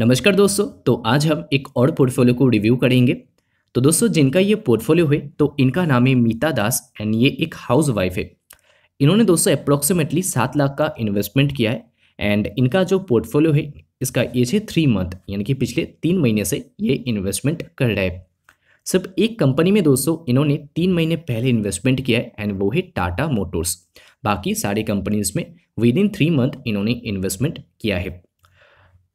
नमस्कार दोस्तों तो आज हम एक और पोर्टफोलियो को रिव्यू करेंगे तो दोस्तों जिनका ये पोर्टफोलियो है तो इनका नाम है मीता दास एंड ये एक हाउस वाइफ है इन्होंने दोस्तों अप्रोक्सीमेटली सात लाख का इन्वेस्टमेंट किया है एंड इनका जो पोर्टफोलियो है इसका एज है थ्री मंथ यानी कि पिछले तीन महीने से ये इन्वेस्टमेंट कर रहा है सिर्फ एक कंपनी में दोस्तों इन्होंने तीन महीने पहले इन्वेस्टमेंट किया है एंड वो है टाटा मोटर्स बाकी सारे कंपनीज में विद इन थ्री मंथ इन्होंने इन्वेस्टमेंट किया है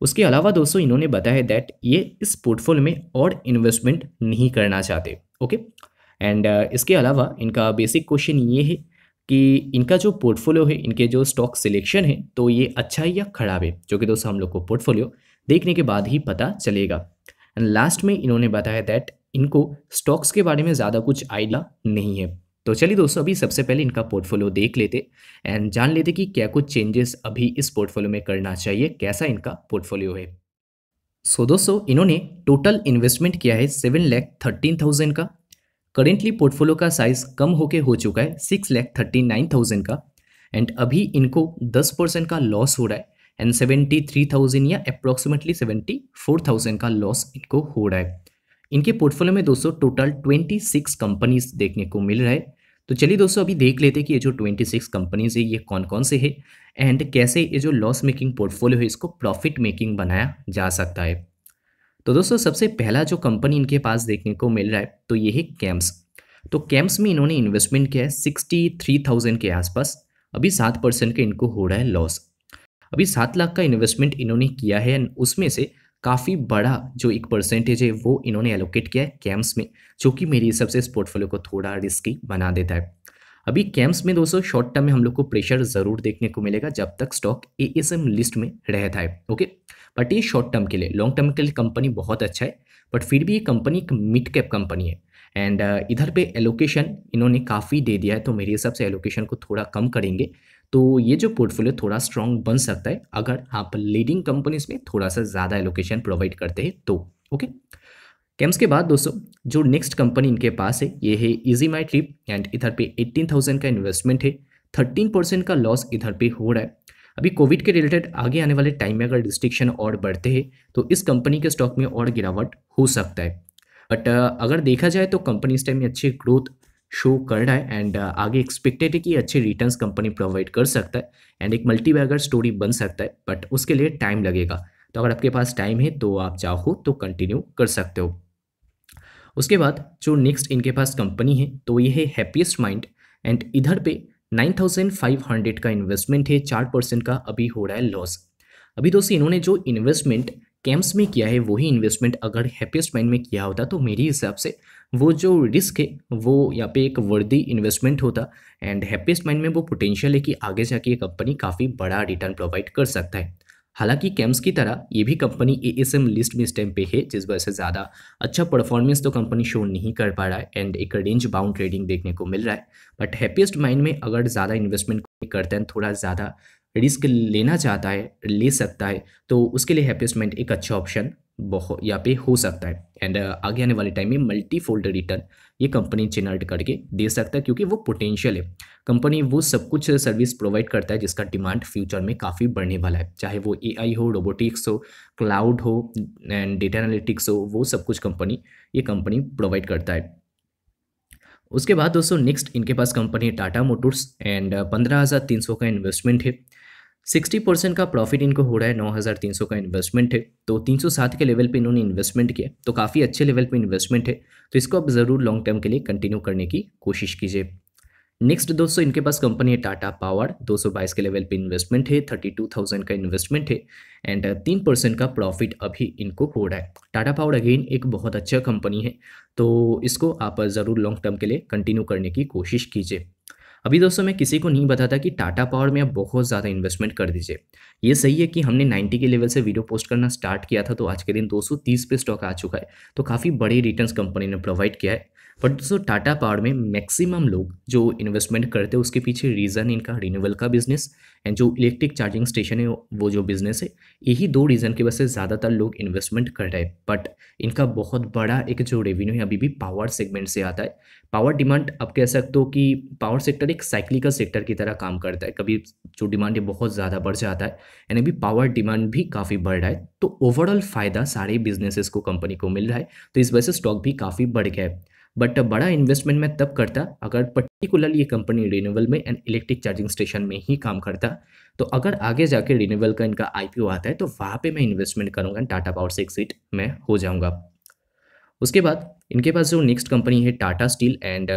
उसके अलावा दोस्तों इन्होंने बताया दैट ये इस पोर्टफोलियो में और इन्वेस्टमेंट नहीं करना चाहते ओके एंड uh, इसके अलावा इनका बेसिक क्वेश्चन ये है कि इनका जो पोर्टफोलियो है इनके जो स्टॉक सिलेक्शन है तो ये अच्छा है या खराब है जो कि दोस्तों हम लोग को पोर्टफोलियो देखने के बाद ही पता चलेगा एंड लास्ट में इन्होंने बताया दैट इनको स्टॉक्स के बारे में ज़्यादा कुछ आइडिया नहीं है तो चलिए दोस्तों अभी सबसे पहले इनका पोर्टफोलियो देख लेते एंड जान लेते कि क्या कुछ चेंजेस अभी इस पोर्टफोलियो में करना चाहिए कैसा इनका पोर्टफोलियो है सो दोस्तों इन्होंने टोटल इन्वेस्टमेंट किया है सेवन लैख थर्टीन थाउजेंड का करेंटली पोर्टफोलियो का साइज कम होके हो चुका है six lakh thirty nine thousand का एंड अभी इनको दस परसेंट का लॉस हो रहा है एंड सेवेंटी थ्री थाउजेंड या अप्रॉक्सीमेटली सेवेंटी फोर थाउजेंड का लॉस इनको हो रहा है इनके पोर्टफोलियो में दोस्तों टोटल ट्वेंटी सिक्स कंपनीज देखने को मिल रहा है तो चलिए दोस्तों अभी देख लेते हैं कि ये जो 26 कंपनीज है ये कौन कौन से है एंड कैसे ये जो लॉस मेकिंग पोर्टफोलियो है इसको प्रॉफिट मेकिंग बनाया जा सकता है तो दोस्तों सबसे पहला जो कंपनी इनके पास देखने को मिल रहा है तो ये है कैम्प्स तो कैम्प्स में इन्होंने इन्वेस्टमेंट किया है सिक्सटी थ्री थाउजेंड के आसपास अभी सात परसेंट का इनको हो रहा है लॉस अभी सात लाख का इन्वेस्टमेंट इन्होंने किया है एंड उसमें से काफ़ी बड़ा जो एक परसेंटेज है वो इन्होंने एलोकेट किया है कैम्प्स में जो कि मेरे हिसाब से इस पोर्टफोलियो को थोड़ा रिस्की बना देता है अभी कैम्प्स में दोस्तों शॉर्ट टर्म में हम लोग को प्रेशर ज़रूर देखने को मिलेगा जब तक stock A S M list में रहता है ओके बट ये शॉर्ट टर्म के लिए लॉन्ग टर्म के लिए कंपनी बहुत अच्छा है बट फिर भी ये कंपनी एक मिड कैप कंपनी है एंड uh, इधर पे एलोकेशन इन्होंने काफ़ी दे दिया है तो मेरे हिसाब से एलोकेशन को थोड़ा कम करेंगे तो ये जो पोर्टफोलियो थोड़ा स्ट्रॉन्ग बन सकता है अगर आप लीडिंग कंपनीज में थोड़ा सा ज़्यादा एलोकेशन प्रोवाइड करते हैं तो ओके कैम्स के बाद दोस्तों जो नेक्स्ट कंपनी इनके पास है ये है इजी माई ट्रिप एंड इधर पे 18,000 का इन्वेस्टमेंट है 13 परसेंट का लॉस इधर पे हो रहा है अभी कोविड के रिलेटेड आगे आने वाले टाइम में अगर रिस्ट्रिक्शन और बढ़ते हैं तो इस कंपनी के स्टॉक में और गिरावट हो सकता है बट अगर देखा जाए तो कंपनी इस टाइम में अच्छी ग्रोथ शो कर रहा है एंड uh, आगे एक्सपेक्टेड है कि अच्छे रिटर्न्स कंपनी प्रोवाइड कर सकता है एंड एक मल्टी बैगर स्टोरी बन सकता है बट उसके लिए टाइम लगेगा तो अगर आपके पास टाइम है तो आप चाहो तो कंटिन्यू कर सकते हो उसके बाद जो नेक्स्ट इनके पास कंपनी है तो ये है हैप्पीएस्ट माइंड एंड इधर पे नाइन थाउजेंड फाइव हंड्रेड का इन्वेस्टमेंट है चार परसेंट का अभी हो रहा है लॉस अभी दोस्तों इन्होंने जो इन्वेस्टमेंट कैम्प्स में किया है वही इन्वेस्टमेंट अगर हैप्पीएस्ट माइंड में किया होता तो मेरे हिसाब से वो जो रिस्क है वो यहाँ पे एक वर्दी इन्वेस्टमेंट होता एंड हैप्पीस्ट माइंड में वो पोटेंशियल है कि आगे जाके ये कंपनी काफ़ी बड़ा रिटर्न प्रोवाइड कर सकता है हालांकि कैम्स की तरह ये भी company A S M list में इस टाइम पे है जिस वजह से ज़्यादा अच्छा परफॉर्मेंस तो कंपनी शो नहीं कर पा रहा है एंड एक रेंज बाउंड ट्रेडिंग देखने को मिल रहा है बट हैप्पीस्ट माइंड में अगर ज़्यादा इन्वेस्टमेंट करते हैं थोड़ा ज़्यादा रिस्क लेना चाहता है ले सकता है तो उसके लिए हैप्पीस्ट माइंड एक अच्छा ऑप्शन बहुत यहाँ पे हो सकता है एंड uh, आगे आने वाले टाइम में मल्टी फोल्ड रिटर्न ये कंपनी जनरेट करके दे सकता है क्योंकि वो पोटेंशियल है कंपनी वो सब कुछ सर्विस प्रोवाइड करता है जिसका डिमांड फ्यूचर में काफ़ी बढ़ने वाला है चाहे वो एआई हो रोबोटिक्स हो क्लाउड हो एंड डेटा एनालिटिक्स हो वो सब कुछ कंपनी ये कंपनी प्रोवाइड करता है उसके बाद दोस्तों नेक्स्ट इनके पास कंपनी है टाटा मोटर्स एंड पंद्रह हज़ार तीन सौ का इन्वेस्टमेंट है सिक्सटी परसेंट का प्रॉफिट इनको हो रहा है नौ हज़ार तीन सौ का इन्वेस्टमेंट है तो तीन सौ सात के लेवल पे इन्होंने इन्वेस्टमेंट किया तो काफ़ी अच्छे लेवल पे इन्वेस्टमेंट है तो इसको आप ज़रूर लॉन्ग टर्म के लिए कंटिन्यू करने की कोशिश कीजिए नेक्स्ट दोस्तों इनके पास कंपनी है टाटा पावर दो सौ बाईस के लेवल पे इन्वेस्टमेंट है थर्टी टू थाउजेंड का इन्वेस्टमेंट है एंड तीन परसेंट का प्रॉफिट अभी इनको हो रहा है टाटा पावर अगेन एक बहुत अच्छा कंपनी है तो इसको आप ज़रूर लॉन्ग टर्म के लिए कंटिन्यू करने की कोशिश कीजिए अभी दोस्तों मैं किसी को नहीं बताता कि टाटा पावर में आप बहुत ज़्यादा इन्वेस्टमेंट कर दीजिए ये सही है कि हमने 90 के लेवल से वीडियो पोस्ट करना स्टार्ट किया था तो आज के दिन 230 पे स्टॉक आ चुका है तो काफ़ी बड़े रिटर्न्स कंपनी ने प्रोवाइड किया है बट दोस्तों टाटा पावर में मैक्सिमम लोग जो इन्वेस्टमेंट करते हैं उसके पीछे रीज़न इनका रिन्यूएबल का बिजनेस एंड जो इलेक्ट्रिक चार्जिंग स्टेशन है वो जो बिज़नेस है यही दो रीज़न की वजह से ज़्यादातर लोग इन्वेस्टमेंट कर रहे हैं बट इनका बहुत बड़ा एक जो रेवेन्यू है अभी भी पावर सेगमेंट से आता है पावर डिमांड आप कह सकते हो कि पावर सेक्टर एक साइक्लिकल सेक्टर की तरह काम करता है कभी जो डिमांड है बहुत ज़्यादा बढ़ जाता है यानी अभी पावर डिमांड भी काफ़ी बढ़ रहा है तो ओवरऑल फ़ायदा सारे बिजनेसेस को कंपनी को मिल रहा है तो इस वजह से स्टॉक भी काफ़ी बढ़ गया है बट बड़ा इन्वेस्टमेंट मैं तब करता अगर पर्टिकुलर ये कंपनी रिन्यूएबल में एंड इलेक्ट्रिक चार्जिंग स्टेशन में ही काम करता तो अगर आगे जाके रिन्यूएबल का इनका आई आता है तो वहाँ पर मैं इन्वेस्टमेंट करूँगा टाटा पावर से एक्सिट मैं हो जाऊँगा उसके बाद इनके पास जो नेक्स्ट कंपनी है Tata Steel and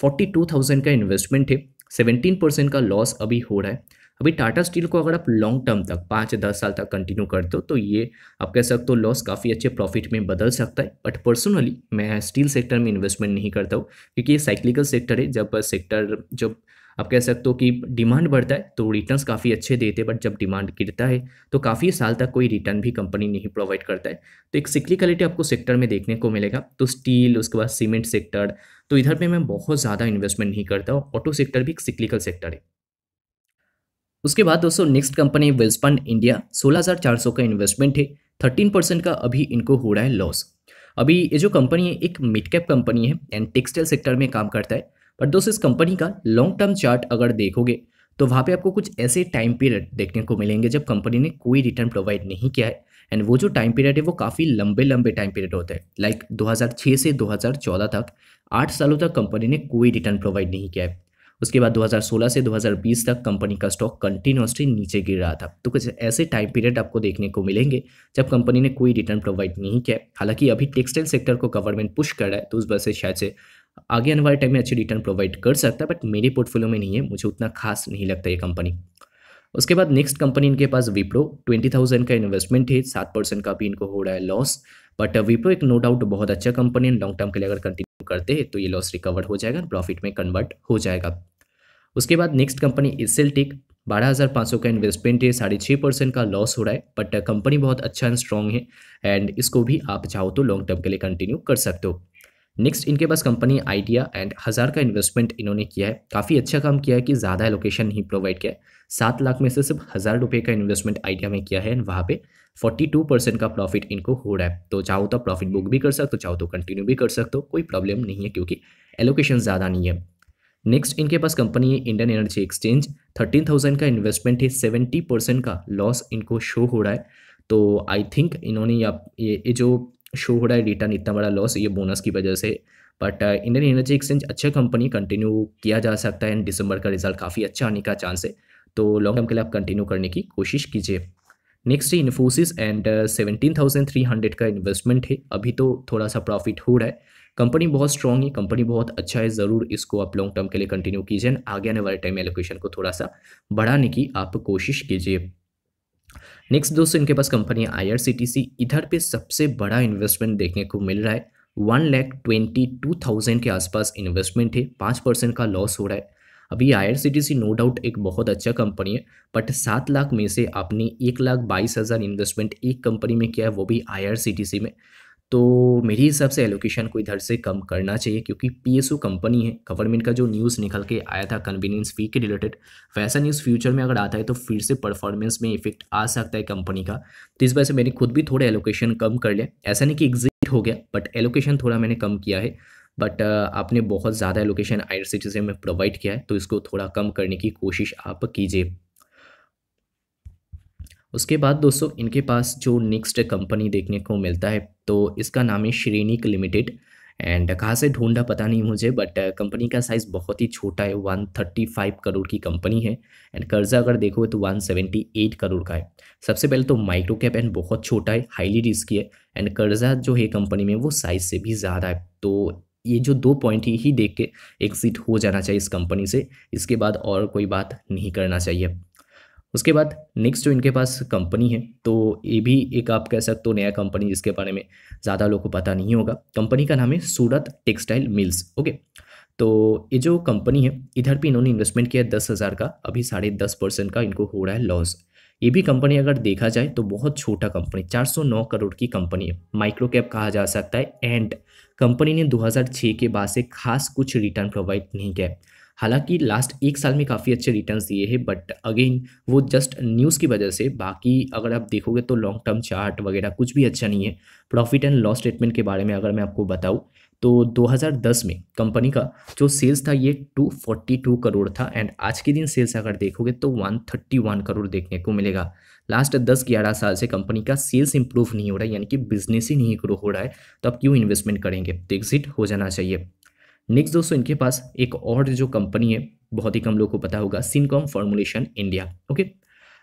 forty two thousand का इन्वेस्टमेंट है सेवेंटीन परसेंट का लॉस अभी हो रहा है अभी टाटा स्टील को अगर आप लॉन्ग टर्म तक पाँच दस साल तक कंटिन्यू करते हो तो ये आप कह सकते हो लॉस काफ़ी अच्छे प्रॉफिट में बदल सकता है बट पर्सनली मैं स्टील सेक्टर में इन्वेस्टमेंट नहीं करता हूँ क्योंकि ये साइक्लिकल सेक्टर है जब सेक्टर जब आप कह सकते हो कि डिमांड बढ़ता है तो रिटर्न्स काफ़ी अच्छे देते हैं बट जब डिमांड गिरता है तो काफ़ी साल तक कोई रिटर्न भी कंपनी नहीं प्रोवाइड करता है तो एक सिक्लिकलिटी आपको सेक्टर में देखने को मिलेगा तो स्टील उसके बाद सीमेंट सेक्टर तो इधर पे मैं बहुत ज़्यादा इन्वेस्टमेंट नहीं करता हूँ ऑटो सेक्टर भी एक सिक्लिकल सेक्टर है उसके बाद दोस्तों नेक्स्ट कंपनी वेल्सपन इंडिया 16,400 का इन्वेस्टमेंट है 13 परसेंट का अभी इनको हो रहा है लॉस अभी ये जो कंपनी है एक मिड कैप कंपनी है एंड टेक्सटाइल सेक्टर में काम करता है बट दोस्तों इस कंपनी का लॉन्ग टर्म चार्ट अगर देखोगे तो वहाँ पे आपको कुछ ऐसे टाइम पीरियड देखने को मिलेंगे जब कंपनी ने कोई रिटर्न प्रोवाइड नहीं किया है एंड वो जो टाइम पीरियड है वो काफ़ी लंबे लंबे टाइम पीरियड होते हैं लाइक like 2006 से 2014 तक आठ सालों तक कंपनी ने कोई रिटर्न प्रोवाइड नहीं किया है उसके बाद 2016 से 2020 तक कंपनी का स्टॉक कंटिन्यूसली नीचे गिर रहा था तो कुछ ऐसे टाइम पीरियड आपको देखने को मिलेंगे जब कंपनी ने कोई रिटर्न प्रोवाइड नहीं किया हालांकि अभी टेक्सटाइल सेक्टर को गवर्नमेंट पुश कर रहा है तो उस वजह से शायद से आगे आने वाले टाइम में अच्छी रिटर्न प्रोवाइड कर सकता है बट मेरे पोर्टफोलियो में नहीं है मुझे उतना खास नहीं लगता ये कंपनी उसके बाद नेक्स्ट कंपनी इनके पास विप्रो ट्वेंटी थाउजेंड का इन्वेस्टमेंट है सात परसेंट का भी इनको हो रहा है लॉस बट विप्रो एक नो डाउट बहुत अच्छा कंपनी है लॉन्ग टर्म के लिए अगर कंटिन्यू करते हैं तो ये लॉस रिकवर हो जाएगा प्रॉफिट में कन्वर्ट हो जाएगा उसके बाद नेक्स्ट कंपनी इसेल्टिक बारह हज़ार पाँच सौ का इन्वेस्टमेंट है साढ़े छः परसेंट का लॉस हो रहा है बट कंपनी बहुत अच्छा एंड स्ट्रॉन्ग है एंड इसको भी आप चाहो तो लॉन्ग टर्म के लिए कंटिन्यू कर सकते हो नेक्स्ट इनके पास कंपनी आइडिया एंड हज़ार का इन्वेस्टमेंट इन्होंने किया है काफ़ी अच्छा काम किया है कि ज़्यादा लोकेशन नहीं प्रोवाइड किया है सात लाख में से सिर्फ हज़ार रुपये का इन्वेस्टमेंट आइडिया में किया है एंड वहाँ पे फोर्टी टू परसेंट का प्रॉफिट इनको हो रहा है तो चाहो तो प्रॉफिट बुक भी कर सकते हो चाहो तो कंटिन्यू भी कर सकते हो कोई प्रॉब्लम नहीं है क्योंकि एलोकेशन ज़्यादा नहीं है नेक्स्ट इनके पास कंपनी है Indian Energy Exchange thirteen thousand का इन्वेस्टमेंट है सेवेंटी परसेंट का लॉस इनको शो हो रहा है तो आई थिंक इन्होंने ये ये जो शो हो रहा है रिटर्न इतना बड़ा लॉस ये बोनस की वजह से बट इंडियन एनर्जी एक्सचेंज अच्छा कंपनी कंटिन्यू किया जा सकता है एंड दिसंबर का रिजल्ट काफ़ी अच्छा आने का चांस है तो लॉन्ग टर्म के लिए आप कंटिन्यू करने की कोशिश कीजिए next Infosys and seventeen thousand three hundred का इन्वेस्टमेंट है अभी तो थोड़ा सा प्रॉफिट हो रहा है कंपनी बहुत स्ट्रॉन्ग है कंपनी बहुत अच्छा है ज़रूर इसको आप लॉन्ग टर्म के लिए कंटिन्यू कीजिए आगे आने वाले टाइम एलोकेशन को थोड़ा सा बढ़ाने की आप कोशिश कीजिए नेक्स्ट दोस्तों इनके पास कंपनी है आई इधर पे सबसे बड़ा इन्वेस्टमेंट देखने को मिल रहा है one lakh twenty two thousand के आसपास इन्वेस्टमेंट है पाँच परसेंट का लॉस हो रहा है अभी आई नो डाउट एक बहुत अच्छा कंपनी है बट सात लाख में से आपने एक लाख बाईस हज़ार इन्वेस्टमेंट एक कंपनी में किया है वो भी आई में तो मेरे हिसाब से एलोकेशन को इधर से कम करना चाहिए क्योंकि पी कंपनी है गवर्नमेंट का जो न्यूज़ निकल के आया था कन्वीनियंस फी के रिलेटेड वैसा न्यूज़ फ्यूचर में अगर आता है तो फिर से परफॉर्मेंस में इफेक्ट आ सकता है कंपनी का तो इस वजह से मैंने खुद भी थोड़ा एलोकेशन कम कर लिया ऐसा नहीं कि एग्जिट हो गया बट एलोकेशन थोड़ा मैंने कम किया है बट uh, आपने बहुत ज़्यादा एलोकेशन आई में प्रोवाइड किया है तो इसको थोड़ा कम करने की कोशिश आप कीजिए उसके बाद दोस्तों इनके पास जो नेक्स्ट कंपनी देखने को मिलता है तो इसका नाम है श्रेणिक लिमिटेड एंड कहाँ से ढूंढा पता नहीं मुझे बट कंपनी का साइज़ बहुत ही छोटा है वन थर्टी फाइव करोड़ की कंपनी है एंड कर्जा अगर देखो तो वन सेवेंटी एट करोड़ का है सबसे पहले तो माइक्रो कैप एंड बहुत छोटा है हाईली रिस्की है एंड कर्जा जो है कंपनी में वो साइज़ से भी ज़्यादा है तो ये जो दो पॉइंट ही, ही देख के एग्ज़िट हो जाना चाहिए इस कंपनी से इसके बाद और कोई बात नहीं करना चाहिए उसके बाद नेक्स्ट जो इनके पास कंपनी है तो ये भी एक आप कह सकते हो नया कंपनी जिसके बारे में ज़्यादा लोगों को पता नहीं होगा कंपनी का नाम है सूरत टेक्सटाइल मिल्स ओके तो ये जो कंपनी है इधर भी इन्होंने इन्वेस्टमेंट किया है दस हज़ार का अभी साढ़े दस परसेंट का इनको हो रहा है लॉस ये भी कंपनी अगर देखा जाए तो बहुत छोटा कंपनी 409 करोड़ की कंपनी है माइक्रो कैप कहा जा सकता है एंड कंपनी ने 2006 के बाद से खास कुछ रिटर्न प्रोवाइड नहीं किया है हालांकि लास्ट एक साल में काफ़ी अच्छे रिटर्न्स दिए हैं बट अगेन वो जस्ट न्यूज़ की वजह से बाकी अगर आप देखोगे तो लॉन्ग टर्म चार्ट वगैरह कुछ भी अच्छा नहीं है प्रॉफिट एंड लॉस स्टेटमेंट के बारे में अगर मैं आपको बताऊँ तो 2010 में कंपनी का जो सेल्स था ये 242 करोड़ था एंड आज के दिन सेल्स अगर देखोगे तो 131 करोड़ देखने को मिलेगा लास्ट 10-11 साल से कंपनी का सेल्स इंप्रूव नहीं हो रहा है यानी कि बिजनेस ही नहीं ग्रो हो रहा है तो आप क्यों इन्वेस्टमेंट करेंगे तो एग्जिट हो जाना चाहिए नेक्स्ट दोस्तों इनके पास एक और जो कंपनी है बहुत ही कम लोगों को पता होगा सिनकॉम फॉर्मुलेशन इंडिया ओके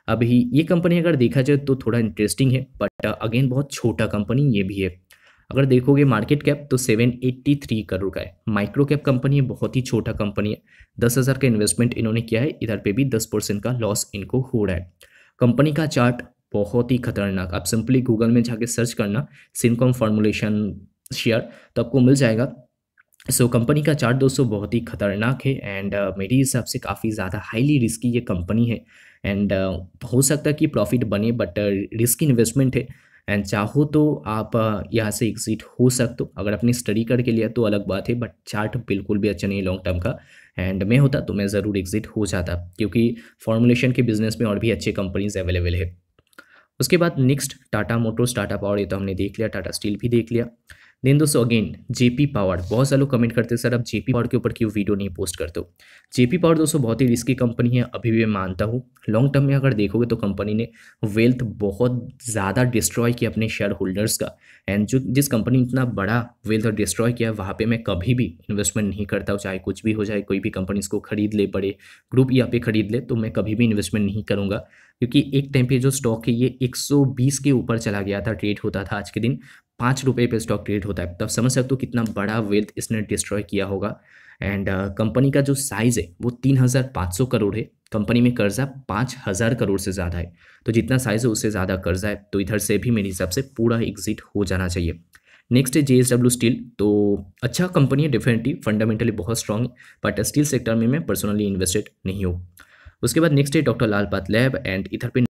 अभी ये कंपनी अगर देखा जाए तो थोड़ा इंटरेस्टिंग है बट अगेन uh, बहुत छोटा कंपनी ये भी है अगर देखोगे मार्केट कैप तो 783 करोड़ का है माइक्रो कैप कंपनी है बहुत ही छोटा कंपनी है दस हज़ार का इन्वेस्टमेंट इन्होंने किया है इधर पे भी 10 परसेंट का लॉस इनको हो रहा है कंपनी का चार्ट बहुत ही खतरनाक आप सिंपली गूगल में जाके सर्च करना सिनकॉम फॉर्मुलेशन शेयर तो आपको मिल जाएगा सो so, कंपनी का चार्ट दोस्तों बहुत ही खतरनाक है एंड uh, मेरे हिसाब से काफ़ी ज़्यादा हाईली रिस्की ये कंपनी है एंड uh, हो सकता है कि प्रॉफिट बने बट रिस्क इन्वेस्टमेंट है एंड चाहो तो आप uh, यहाँ से एग्जिट हो सकते हो अगर आपने स्टडी करके लिया तो अलग बात है बट चार्ट बिल्कुल भी अच्छा नहीं लॉन्ग टर्म का एंड मैं होता तो मैं ज़रूर एग्जिट हो जाता क्योंकि फॉर्मुलेशन के बिजनेस में और भी अच्छे कंपनीज अवेलेबल है उसके बाद next Tata Motors Tata Power ये तो हमने देख लिया टाटा स्टील भी देख लिया देन दोस्तों अगेन जेपी पावर बहुत सारे लोग कमेंट करते हैं सर आप जेपी पावर के ऊपर क्यों वीडियो नहीं पोस्ट करते हो जेपी पावर दोस्तों बहुत ही रिस्की कंपनी है अभी भी मैं मानता हूँ लॉन्ग टर्म में अगर देखोगे तो कंपनी ने वेल्थ बहुत ज़्यादा डिस्ट्रॉय किया अपने शेयर होल्डर्स का एंड जो जिस कंपनी ने इतना बड़ा वेल्थ डिस्ट्रॉय किया वहाँ पर मैं कभी भी इन्वेस्टमेंट नहीं करता हूँ चाहे कुछ भी हो जाए कोई भी कंपनी इसको खरीद ले पड़े ग्रुप या पे खरीद ले तो मैं कभी भी इन्वेस्टमेंट नहीं करूँगा क्योंकि एक टाइम पे जो स्टॉक है ये 120 के ऊपर चला गया था ट्रेड होता था आज के दिन पाँच रुपये पे स्टॉक ट्रेड होता है तब समझ सकते हो कितना बड़ा वेल्थ इसने डिस्ट्रॉय किया होगा एंड कंपनी uh, का जो साइज़ है वो तीन हज़ार पाँच सौ करोड़ है कंपनी में कर्जा पाँच हज़ार करोड़ से ज़्यादा है तो जितना साइज़ है उससे ज़्यादा कर्जा है तो इधर से भी मेरे हिसाब से पूरा एग्जिट हो जाना चाहिए नेक्स्ट है जे स्टील तो अच्छा कंपनी है डेफिनेटली फंडामेंटली बहुत स्ट्रांग है बट स्टील सेक्टर में मैं पर्सनली इन्वेस्टेड नहीं हूँ उसके बाद नेक्स्ट है डॉक्टर लाल लैब एंड इधर पे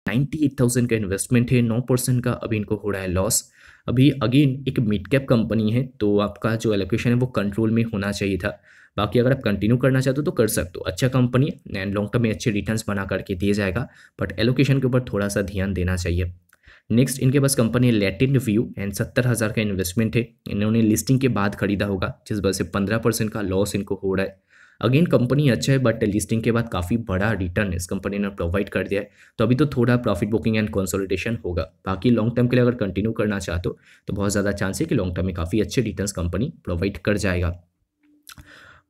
थाउजेंड का इन्वेस्टमेंट है नौ परसेंट का अभी इनको हो रहा है लॉस अभी अगेन एक मिड कैप कंपनी है तो आपका जो एलोकेशन है वो कंट्रोल में होना चाहिए था बाकी अगर आप कंटिन्यू करना चाहते हो तो कर सकते हो अच्छा कंपनी एंड लॉन्ग टर्म में अच्छे रिटर्न्स बना करके दिए जाएगा बट एलोकेशन के ऊपर थोड़ा सा ध्यान देना चाहिए नेक्स्ट इनके पास कंपनी है लेटिन व्यू एंड सत्तर हज़ार का इन्वेस्टमेंट है इन्होंने लिस्टिंग के बाद खरीदा होगा जिस वजह से पंद्रह परसेंट का लॉस इनको हो रहा है अगेन कंपनी अच्छा है बट लिस्टिंग के बाद काफ़ी बड़ा रिटर्न इस कंपनी ने प्रोवाइड कर दिया है तो अभी तो थोड़ा प्रॉफिट बुकिंग एंड कंसोलिडेशन होगा बाकी लॉन्ग टर्म के लिए अगर कंटिन्यू करना चाहते हो तो बहुत ज़्यादा चांस है कि लॉन्ग टर्म में काफ़ी अच्छे रिटर्न कंपनी प्रोवाइड कर जाएगा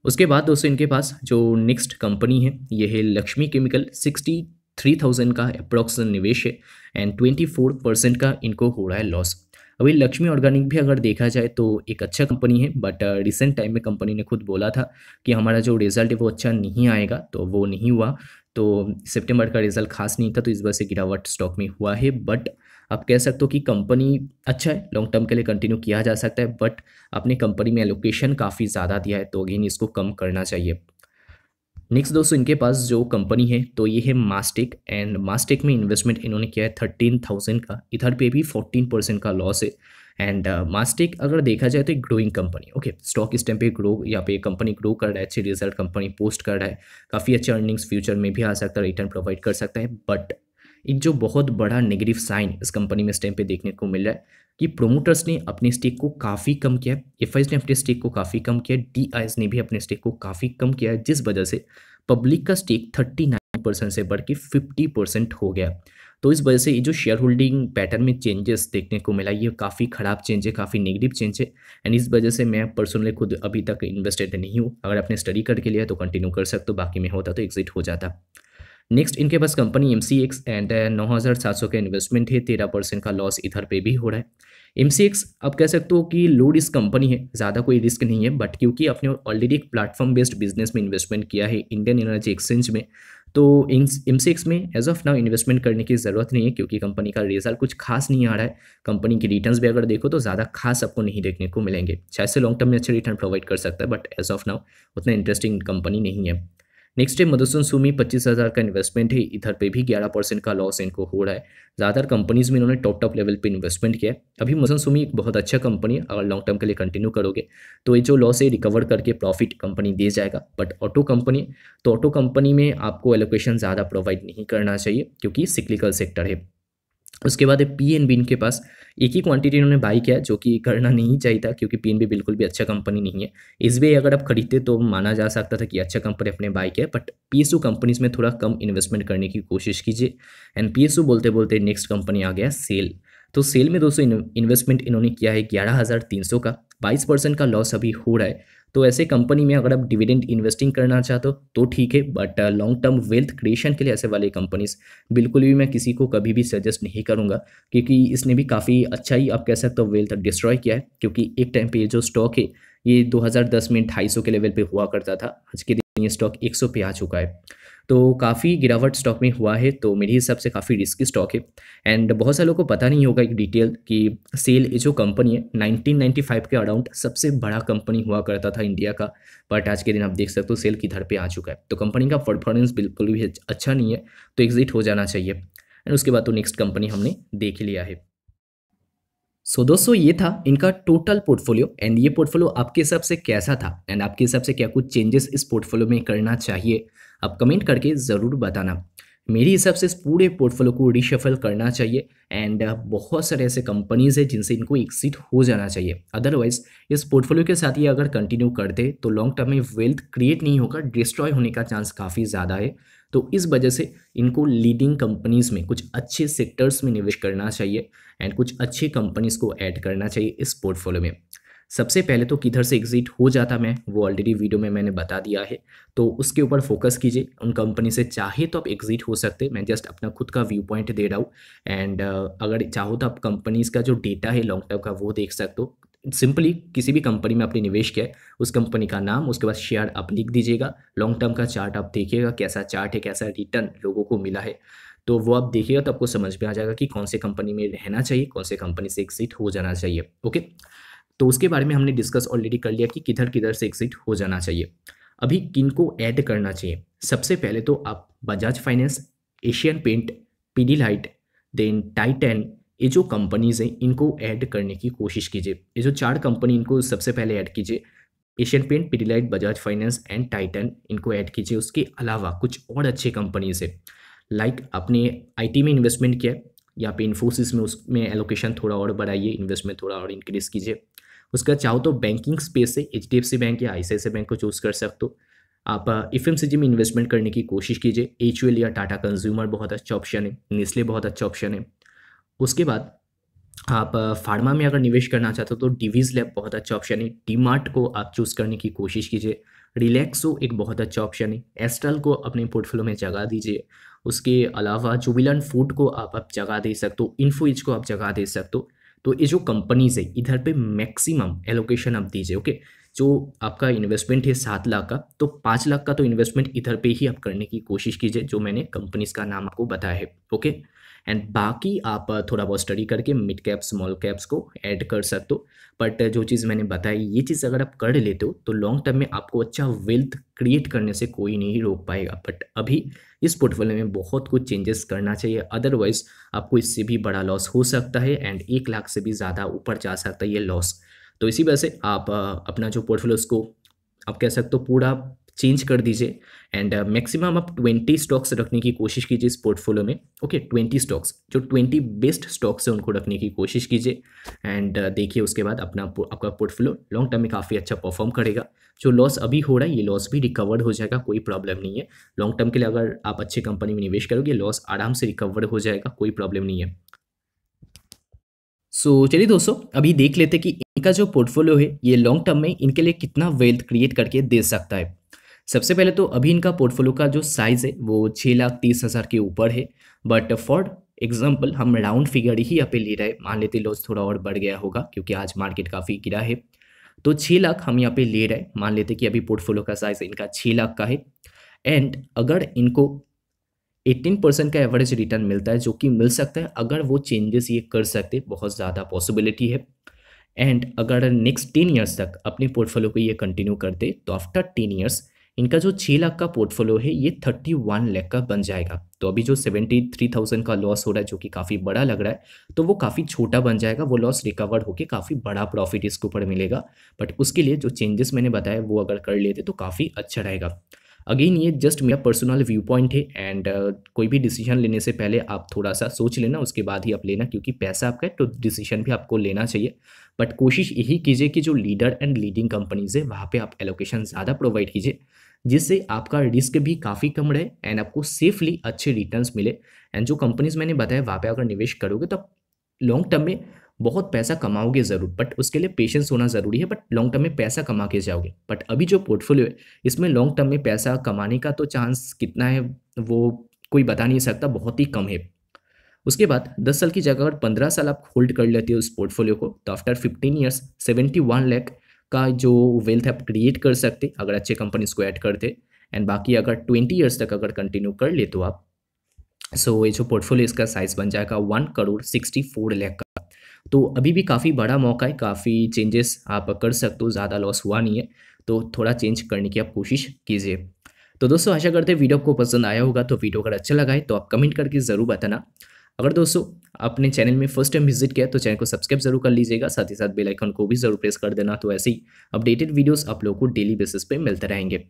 उसके बाद दोस्तों इनके पास जो नेक्स्ट कंपनी है ये है Laxmi chemical sixty three thousand का अप्रॉक्स निवेश है एंड ट्वेंटी फोर परसेंट का इनको हो रहा है लॉस अभी लक्ष्मी ऑर्गेनिक भी अगर देखा जाए तो एक अच्छा कंपनी है बट रिसेंट टाइम में कंपनी ने खुद बोला था कि हमारा जो रिज़ल्ट है वो अच्छा नहीं आएगा तो वो नहीं हुआ तो सितंबर का रिज़ल्ट खास नहीं था तो इस वजह से गिरावट स्टॉक में हुआ है बट आप कह सकते हो कि कंपनी अच्छा है लॉन्ग टर्म के लिए कंटिन्यू किया जा सकता है बट आपने कंपनी में एलोकेशन काफ़ी ज़्यादा दिया है तो अगेन इसको कम करना चाहिए नेक्स्ट दोस्तों इनके पास जो कंपनी है तो ये है मास्टिक एंड मास्टिक में इन्वेस्टमेंट इन्होंने किया है थर्टीन थाउजेंड का इधर पे भी फोर्टीन परसेंट का लॉस है एंड मास्टिक uh, अगर देखा जाए तो एक ग्रोइंग कंपनी ओके स्टॉक इस टाइम पे ग्रो यहाँ पे कंपनी ग्रो कर रहा है अच्छे रिजल्ट कंपनी पोस्ट कर रहा है काफ़ी अच्छे अर्निंग्स फ्यूचर में भी आ सकता है रिटर्न प्रोवाइड कर सकता है बट एक जो बहुत बड़ा नेगेटिव साइन इस कंपनी में इस टाइम पे देखने को मिल रहा है कि प्रोमोटर्स ने अपने स्टेक को काफ़ी कम किया एफ ने अपने स्टेक को काफ़ी कम किया डी ने भी अपने स्टेक को काफ़ी कम किया है जिस वजह से पब्लिक का स्टेक थर्टी परसेंट से बढ़ के फिफ्टी परसेंट हो गया तो इस वजह से ये जो शेयर होल्डिंग पैटर्न में चेंजेस देखने को मिला ये काफ़ी ख़राब चेंज है काफ़ी नेगेटिव चेंज है एंड इस वजह से मैं पर्सनली खुद अभी तक इन्वेस्टेड नहीं हूँ अगर आपने स्टडी करके लिया तो कंटिन्यू कर सकते हो बाकी में होता तो एग्जिट हो जाता नेक्स्ट इनके पास company M C X and नौ हज़ार सात सौ का इन्वेस्टमेंट है तेरह परसेंट का लॉस इधर पे भी हो रहा है एम सी एक्स आप कह सकते हो कि लो रिस्क कंपनी है ज़्यादा कोई रिस्क नहीं है बट क्योंकि आपने ऑलरेडी एक प्लेटफॉर्म बेस्ड बिजनेस में इन्वेस्टमेंट किया है इंडियन एनर्जी एक्सचेंज में तो एम सी एक्स में एज ऑफ नाउ इन्वेस्टमेंट करने की ज़रूरत नहीं है क्योंकि कंपनी का रिजल्ट कुछ खास नहीं आ रहा है कंपनी की रिटर्न्स भी अगर देखो तो ज़्यादा खास आपको नहीं देखने को मिलेंगे शायद से लॉन्ग टर्म में अच्छे रिटर्न प्रोवाइड कर सकता है बट एज ऑफ नाउ उतना इंटरेस्टिंग कंपनी नहीं है नेक्स्ट है मधुसून सुमी पच्चीस हज़ार का इन्वेस्टमेंट है इधर पे भी ग्यारह परसेंट का लॉस इनको हो रहा है ज़्यादातर कंपनीज में इन्होंने टॉप टॉप लेवल पे इन्वेस्टमेंट किया है अभी मधुसन सुमी एक बहुत अच्छा कंपनी है अगर लॉन्ग टर्म के लिए कंटिन्यू करोगे तो ये जो लॉस है रिकवर करके प्रॉफिट कंपनी दे जाएगा बट ऑटो कंपनी तो ऑटो कंपनी में आपको एलोकेशन ज़्यादा प्रोवाइड नहीं करना चाहिए क्योंकि सिक्लिकल सेक्टर है उसके बाद पी एन बी इनके पास एक ही क्वांटिटी इन्होंने बाई किया जो कि करना नहीं चाहिए था क्योंकि पी एन बी बिल्कुल भी अच्छा कंपनी नहीं है इस बी अगर आप खरीदते तो माना जा सकता था कि अच्छा कंपनी अपने बाई किया but P S U companies में थोड़ा कम इन्वेस्टमेंट करने की कोशिश कीजिए एंड पी एस यू बोलते बोलते नेक्स्ट कंपनी आ गया सेल तो सेल में दोस्तों इन्वेस्टमेंट इन्होंने किया है ग्यारह हज़ार तीन सौ का बाईस परसेंट का लॉस अभी हो रहा है तो ऐसे कंपनी में अगर आप डिविडेंड इन्वेस्टिंग करना चाहते हो तो ठीक है but long term wealth creation के लिए ऐसे वाले कंपनीज बिल्कुल भी मैं किसी को कभी भी सजेस्ट नहीं करूँगा क्योंकि इसने भी काफ़ी अच्छा ही आप कह सकते हो वेल्थ डिस्ट्रॉय किया है क्योंकि एक टाइम पर ये जो स्टॉक है ये 2010 में 250 के लेवल पे हुआ करता था आज के दिन ये स्टॉक 100 पे आ चुका है तो काफ़ी गिरावट स्टॉक में हुआ है तो मेरे हिसाब से काफ़ी रिस्की स्टॉक है एंड बहुत सारे लोगों को पता नहीं होगा एक डिटेल कि सेल जो कंपनी है 1995 के अराउंड सबसे बड़ा कंपनी हुआ करता था इंडिया का बट आज के दिन आप देख सकते हो सेल किधर पे आ चुका है तो कंपनी का परफॉर्मेंस बिल्कुल भी अच्छा नहीं है तो एग्जिट हो जाना चाहिए एंड उसके बाद तो नेक्स्ट कंपनी हमने देख लिया है सो so, दोस्तों ये था इनका टोटल पोर्टफोलियो एंड ये पोर्टफोलियो आपके हिसाब से कैसा था एंड आपके हिसाब से क्या कुछ चेंजेस इस पोर्टफोलियो में करना चाहिए आप कमेंट करके ज़रूर बताना मेरे हिसाब से इस पूरे पोर्टफोलियो को रिशफल करना चाहिए एंड बहुत सारे ऐसे कंपनीज हैं जिनसे इनको एक्सिट हो जाना चाहिए अदरवाइज इस पोर्टफोलियो के साथ ये अगर कंटिन्यू करते तो लॉन्ग टर्म में वेल्थ क्रिएट नहीं होगा डिस्ट्रॉय होने का चांस काफ़ी ज़्यादा है तो इस वजह से इनको लीडिंग कंपनीज़ में कुछ अच्छे सेक्टर्स में निवेश करना चाहिए एंड कुछ अच्छी कंपनीज़ को ऐड करना चाहिए इस पोर्टफोलियो में सबसे पहले तो किधर से एग्जिट हो जाता मैं वो ऑलरेडी वीडियो में मैंने बता दिया है तो उसके ऊपर फोकस कीजिए उन कंपनी से चाहे तो आप एग्जिट हो सकते मैं जस्ट अपना खुद का व्यू पॉइंट दे रहा हूँ एंड अगर चाहो तो आप कंपनीज का जो डेटा है लॉन्ग टर्म का वो देख सकते हो सिंपली किसी भी कंपनी में आपने निवेश किया है उस कंपनी का नाम उसके बाद शेयर आप लिख दीजिएगा लॉन्ग टर्म का चार्ट आप देखिएगा कैसा चार्ट है कैसा रिटर्न लोगों को मिला है तो वो आप देखिएगा तो आपको समझ में आ जाएगा कि कौन से कंपनी में रहना चाहिए कौन से कंपनी से एग्जिट हो जाना चाहिए ओके तो उसके बारे में हमने डिस्कस ऑलरेडी कर लिया कि किधर किधर से एग्जिट हो जाना चाहिए अभी किन को ऐड करना चाहिए सबसे पहले तो आप Bajaj Finance Asian Paint Pidilite then Titan ये जो कंपनीज हैं इनको ऐड करने की कोशिश कीजिए ये जो चार कंपनी इनको सबसे पहले ऐड कीजिए Asian Paint Pidilite Bajaj Finance and Titan इनको ऐड कीजिए उसके अलावा कुछ और अच्छे कंपनीज है लाइक आपने आई में इन्वेस्टमेंट किया या पे इन्फोसिस में उसमें एलोकेशन थोड़ा और बढ़ाइए इन्वेस्टमेंट थोड़ा और इंक्रीज कीजिए उसका चाहो तो बैंकिंग स्पेस से H D F C bank या आई सी आई बैंक को चूज़ कर सकते हो आप एफ uh, में इन्वेस्टमेंट करने की कोशिश कीजिए एच या टाटा कंज्यूमर बहुत अच्छा ऑप्शन है नेस्ले बहुत अच्छा ऑप्शन है उसके बाद आप फार्मा uh, में अगर निवेश करना चाहते हो तो डिवीज लैब बहुत अच्छा ऑप्शन है डी मार्ट को आप चूज़ करने की कोशिश कीजिए रिलैक्सो एक बहुत अच्छा ऑप्शन है एस्ट्रल को अपने पोर्टफोलियो में जगह दीजिए उसके अलावा जुबिलन फूड को आप अब जगह दे सकते हो इन्फोइज को आप जगह दे सकते हो तो ये जो कंपनीज़ है इधर पे मैक्सिमम एलोकेशन आप दीजिए ओके जो आपका इन्वेस्टमेंट है सात लाख का तो पाँच लाख का तो इन्वेस्टमेंट इधर पे ही आप करने की कोशिश कीजिए जो मैंने कंपनीज़ का नाम आपको बताया है ओके एंड बाकी आप थोड़ा बहुत स्टडी करके मिड कैप स्मॉल कैप्स को ऐड कर सकते हो बट जो चीज़ मैंने बताई ये चीज़ अगर आप कर लेते हो तो लॉन्ग टर्म में आपको अच्छा वेल्थ क्रिएट करने से कोई नहीं रोक पाएगा बट अभी इस पोर्टफोलियो में बहुत कुछ चेंजेस करना चाहिए अदरवाइज आपको इससे भी बड़ा लॉस हो सकता है एंड एक लाख से भी ज़्यादा ऊपर जा सकता है ये लॉस तो इसी वजह से आप अपना जो पोर्टफोलियो उसको आप कह सकते हो पूरा चेंज कर दीजिए एंड मैक्सिमम uh, आप ट्वेंटी स्टॉक्स रखने की कोशिश कीजिए इस पोर्टफोलियो में ओके ट्वेंटी स्टॉक्स जो ट्वेंटी बेस्ट स्टॉक्स है उनको रखने की कोशिश कीजिए एंड uh, देखिए उसके बाद अपना आपका पोर्टफोलियो लॉन्ग टर्म में काफ़ी अच्छा परफॉर्म करेगा जो लॉस अभी हो रहा है ये लॉस भी रिकवर हो जाएगा कोई प्रॉब्लम नहीं है लॉन्ग टर्म के लिए अगर आप अच्छी कंपनी में निवेश करोगे लॉस आराम से रिकवर हो जाएगा कोई प्रॉब्लम नहीं है सो so, चलिए दोस्तों अभी देख लेते कि इनका जो पोर्टफोलियो है ये लॉन्ग टर्म में इनके लिए कितना वेल्थ क्रिएट करके दे सकता है सबसे पहले तो अभी इनका पोर्टफोलियो का जो साइज़ है वो छः लाख तीस हज़ार के ऊपर है बट फॉर एग्जाम्पल हम राउंड फिगर ही यहाँ पे ले रहे हैं मान लेते लॉस थोड़ा और बढ़ गया होगा क्योंकि आज मार्केट काफ़ी गिरा है तो छः लाख हम यहाँ पे ले रहे हैं मान लेते कि अभी पोर्टफोलियो का साइज इनका छः लाख का है एंड अगर इनको एट्टीन परसेंट का एवरेज रिटर्न मिलता है जो कि मिल सकता है अगर वो चेंजेस ये कर सकते बहुत ज़्यादा पॉसिबिलिटी है एंड अगर नेक्स्ट टेन ईयर्स तक अपने पोर्टफोलियो को ये कंटिन्यू करते तो आफ्टर टेन ईयर्स इनका जो छः लाख का पोर्टफोलियो है ये थर्टी वन लैख का बन जाएगा तो अभी जो सेवेंटी थ्री थाउजेंड का लॉस हो रहा है जो कि काफ़ी बड़ा लग रहा है तो वो काफ़ी छोटा बन जाएगा वो लॉस रिकवर होकर काफ़ी बड़ा प्रॉफिट इसके ऊपर मिलेगा बट उसके लिए जो चेंजेस मैंने बताया वो अगर कर लेते तो काफ़ी अच्छा रहेगा अगेन ये जस्ट मेरा पर्सनल व्यू पॉइंट है एंड uh, कोई भी डिसीजन लेने से पहले आप थोड़ा सा सोच लेना उसके बाद ही आप लेना क्योंकि पैसा आपका है तो डिसीजन भी आपको लेना चाहिए बट कोशिश यही कीजिए कि जो लीडर एंड लीडिंग कंपनीज है वहाँ पर आप एलोकेशन ज़्यादा प्रोवाइड कीजिए जिससे आपका रिस्क भी काफ़ी कम रहे एंड आपको सेफली अच्छे रिटर्न्स मिले एंड जो कंपनीज मैंने बताया वहाँ पे अगर निवेश करोगे तो लॉन्ग टर्म में बहुत पैसा कमाओगे ज़रूर बट उसके लिए पेशेंस होना ज़रूरी है बट लॉन्ग टर्म में पैसा कमा के जाओगे बट अभी जो पोर्टफोलियो है इसमें लॉन्ग टर्म में पैसा कमाने का तो चांस कितना है वो कोई बता नहीं सकता बहुत ही कम है उसके बाद 10 साल की जगह अगर 15 साल आप होल्ड कर लेते हो उस पोर्टफोलियो को तो आफ्टर 15 इयर्स 71 लैख का जो वेल्थ आप क्रिएट कर सकते अगर अच्छे कंपनीज को ऐड करते एंड बाकी अगर 20 इयर्स तक अगर कंटिन्यू कर ले तो आप सो so, ये जो पोर्टफोलियो इसका साइज़ बन जाएगा one crore sixty four lakh का तो अभी भी काफ़ी बड़ा मौका है काफ़ी चेंजेस आप कर सकते हो ज़्यादा लॉस हुआ नहीं है तो थोड़ा चेंज करने की आप कोशिश कीजिए तो दोस्तों आशा करते हैं वीडियो आपको पसंद आया होगा तो वीडियो अगर अच्छा लगा है तो आप कमेंट करके ज़रूर बताना अगर दोस्तों आपने चैनल में फर्स्ट टाइम विजिट किया तो चैनल को सब्सक्राइब जरूर कर लीजिएगा साथ ही साथ बेल आइकन को भी जरूर प्रेस कर देना तो ऐसे ही अपडेटेड वीडियोस आप लोगों को डेली बेसिस पे मिलते रहेंगे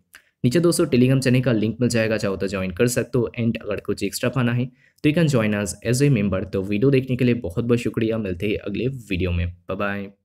नीचे दोस्तों टेलीग्राम चैनल का लिंक मिल जाएगा चाहो तो ज्वाइन कर सकते हो एंड अगर कुछ एक्स्ट्रा पाना है तो you can join us as a member तो वीडियो देखने के लिए बहुत बहुत शुक्रिया मिलते हैं अगले वीडियो में बाय